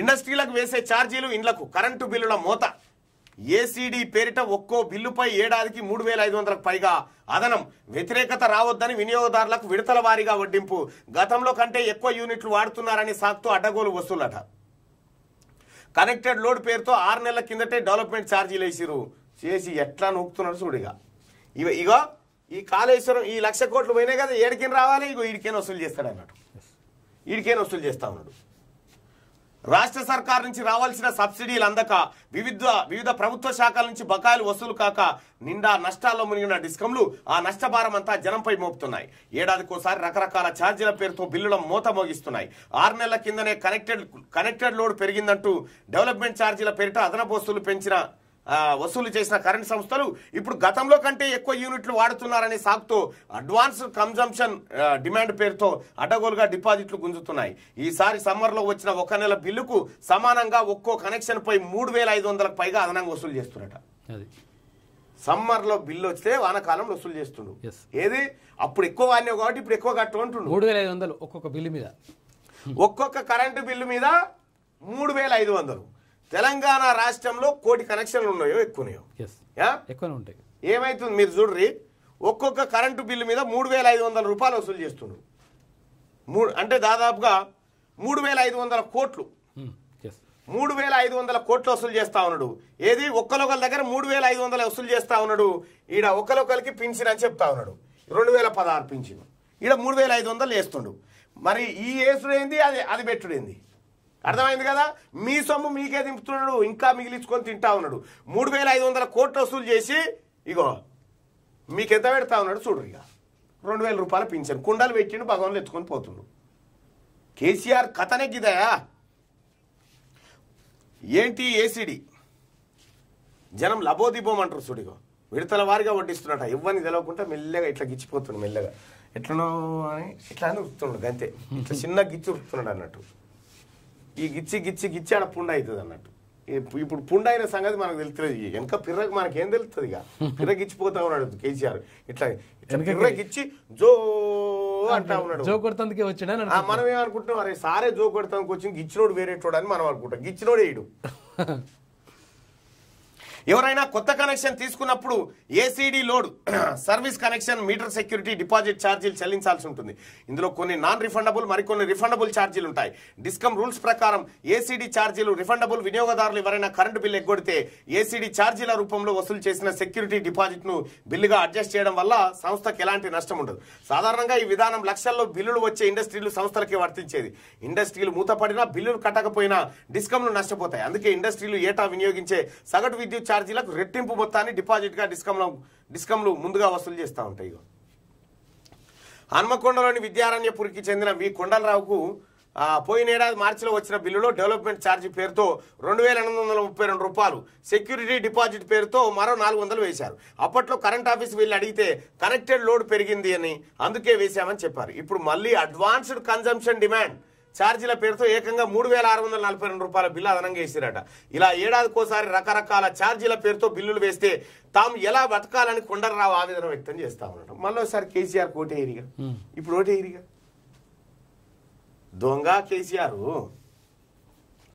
ఇండస్ట్రీలకు వేసే ఛార్జీలు ఇండ్లకు కరెంటు బిల్లుల మోత ఏసీడీ పేరిట ఒక్కో బిల్లుపై ఏడాదికి మూడు వేల ఐదు వందలకు పైగా అదనం వ్యతిరేకత రావద్దని వినియోగదారులకు విడతల వారీగా వడ్డింపు గతంలో కంటే ఎక్కువ యూనిట్లు వాడుతున్నారని సాక్తూ అడ్డగోలు వసూలట కనెక్టెడ్ లోడ్ పేరుతో ఆరు నెలల కిందటే డెవలప్మెంట్ ఛార్జీలు వేసిరు చేసి ఎట్లా నూపుతున్నారు చూడిగా ఇవ ఇగో ఈ కాళేశ్వరం ఈ లక్ష కోట్లు పోయినాయి కదా ఏడికిని రావాలి ఇగో ఈడికేని వసూలు చేస్తాడు అన్నట్టు ఈడికేని వసూలు చేస్తా ఉన్నాడు రాష్ట్ర సర్కార్ నుంచి రావాల్సిన సబ్సిడీలు అందక వివిధ వివిధ ప్రభుత్వ శాఖల నుంచి బకాయిలు వసూలు కాక నిండా నష్టాల్లో మునిగిన డిస్కంలు ఆ నష్టభారం అంతా జనంపై మోపుతున్నాయి ఏడాదికోసారి రకరకాల ఛార్జీల పేరుతో బిల్లుల మూత మోగిస్తున్నాయి ఆరు నెలల కిందనే కనెక్టెడ్ కనెక్టెడ్ లోడ్ పెరిగిందంటూ డెవలప్మెంట్ ఛార్జీల పేరిట అదనపు వసూలు పెంచిన వసూలు చేసిన కరెంట్ సంస్థలు ఇప్పుడు గతంలో కంటే ఎక్కువ యూనిట్లు వాడుతున్నారనే సాకుతో అడ్వాన్స్ కన్జంప్షన్ డిమాండ్ పేరుతో అడ్డగోలుగా డిపాజిట్లు గుంజుతున్నాయి ఈసారి సమ్మర్లో వచ్చిన ఒక నెల బిల్లుకు సమానంగా ఒక్కో కనెక్షన్ పై మూడు వేల ఐదు వందల పైగా అదనంగా వసూలు చేస్తున్నట సమ్మర్లో బిల్లు వస్తే వానకాలంలో వసూలు చేస్తుండు ఏది అప్పుడు ఎక్కువ వాడినావు కాబట్టి ఇప్పుడు ఎక్కువ కట్టు అంటుండు మూడు వేల ఐదు వందలు ఒక్కొక్క బిల్లు మీద ఒక్కొక్క కరెంటు బిల్లు మీద మూడు వేల ఐదు వందలు తెలంగాణ రాష్ట్రంలో కోటి కనెక్షన్లు ఉన్నాయో ఎక్కువనయో ఎక్కువనే ఉంటాయి ఏమైతుంది మీరు చూడ్రి ఒక్కొక్క కరెంటు బిల్లు మీద మూడు వేల ఐదు వందల రూపాయలు వసూలు చేస్తుండ్రు మూడు అంటే దాదాపుగా మూడు వేల ఐదు వందల కోట్లు hmm. మూడు వేల ఐదు వందల కోట్లు వసూలు చేస్తా ఉన్నాడు ఏది ఒక్కలొకరి దగ్గర మూడు వేల ఐదు వందల వసూలు చేస్తా ఉన్నాడు ఈడ ఒకరికి పింఛన్ అని చెప్తా ఉన్నాడు రెండు వేల పదహారు పింఛన్ ఈడ మూడు వేల ఐదు వందలు వేస్తుండు మరి ఈ వేసుడు ఏంది అది అది పెట్టుడేంది అర్థమైంది కదా మీ సొమ్ము మీకే దింపుతున్నాడు ఇంకా మిగిలించుకొని తింటా ఉన్నాడు మూడు వేల ఐదు వందల కోట్లు వసూలు చేసి ఇగో మీకెంత పెడతా ఉన్నాడు చూడరు ఇక రెండు వేల రూపాయలు పింఛన్ కుండలు పెట్టిండు భగవాన్లు ఎత్తుకొని పోతుండు కేసీఆర్ కథనే గిదయా ఏంటి ఏసీడీ జనం లబోదిబోమంటారు చూడిగో విడతల వారిగా వడ్డిస్తున్నట ఇవ్వని తెలవకుండా మెల్లగా ఇట్లా గిచ్చిపోతుండు మెల్లగా ఎట్లనో అని ఇట్లా అని ఉంటున్నాడు అంతే ఇట్లా చిన్న గిచ్చి ఉంటున్నాడు అన్నట్టు ఈ గిచ్చి గిచ్చి గిచ్చి ఆడ పుండ అవుతుంది అన్నట్టు ఇప్పుడు పుండ అయిన సంగతి మనకు తెలుస్తుంది వెనక పిర్రకు మనకేం తెలుస్తుంది ఇక ఇచ్చిపోతా ఉన్నాడు కేసీఆర్ ఇట్లా పిర్రకిచ్చి జో అంటా ఉన్నాడు జో కొడతానికి వచ్చాడు మనం ఏమనుకుంటున్నాం అరే సారే జో కొడతానికి వచ్చింది గిచ్చినోడు వేరే అని మనం అనుకుంటాం గిచ్చినోడు వేయడు ఎవరైనా కొత్త కనెక్షన్ తీసుకున్నప్పుడు ACD load service connection meter security deposit ఛార్జీలు చెల్లించాల్సి ఉంటుంది ఇందులో కొన్ని నాన్ రిఫండబుల్ మరికొన్ని రిఫండబుల్ ఛార్జీలు ఉంటాయి డిస్కమ్ రూల్స్ ప్రకారం ఏసీడీ ఛార్జీలు రిఫండబుల్ వినియోగదారులు ఎవరైనా కరెంటు బిల్లు ఎగ్గొడితే ఏసీడీ ఛార్జీల రూపంలో వసూలు చేసిన సెక్యూరిటీ డిపాజిట్ను బిల్లుగా అడ్జస్ట్ చేయడం వల్ల సంస్థకు ఎలాంటి నష్టం ఉండదు సాధారణంగా ఈ విధానం లక్షల్లో బిల్లులు వచ్చే ఇండస్ట్రీలు సంస్థలకే వర్తించేది ఇండస్ట్రీలు మూతపడినా బిల్లులు కట్టకపోయినా డిస్కమ్లు నష్టపోతాయి అందుకే ఇండస్ట్రీలు ఏటా వినియోగించే సగటు విద్యుత్ ఛార్జీలకు రెట్టింపు మొత్తాన్ని డిపాజిట్గా డిస్కంలో డిస్కంలు ముందుగా వసూలు చేస్తూ ఉంటాయి హన్మకొండలోని విద్యారణ్యపురికి చెందిన వి కొండలరావుకు పోయిన ఏడాది మార్చిలో వచ్చిన బిల్లులో డెవలప్మెంట్ ఛార్జీ పేరుతో రెండు వేల ఎనిమిది వందల ముప్పై రెండు రూపాయలు సెక్యూరిటీ డిపాజిట్ పేరుతో మరో నాలుగు వందలు వేశారు అప్పట్లో కరెంట్ ఆఫీస్ వీళ్ళు అడిగితే కనెక్టెడ్ లోడ్ పెరిగింది అని అందుకే వేశామని చెప్పారు ఇప్పుడు మళ్ళీ అడ్వాన్స్డ్ కన్జంప్షన్ డిమాండ్ ఛార్జీల పేరుతో ఏకంగా మూడు వేల ఆరు వందల నలభై రెండు రూపాయల బిల్లు అదనంగా వేసిరట ఇలా ఏడాదికోసారి రకరకాల ఛార్జీల పేరుతో బిల్లులు వేస్తే తాము ఎలా బతకాలని కొండలరావు ఆవేదన వ్యక్తం చేస్తా ఉన్నట మళ్ళీ కేసీఆర్ కోటేరిగా ఇప్పుడు ఓటేరిగా దొంగ కేసీఆర్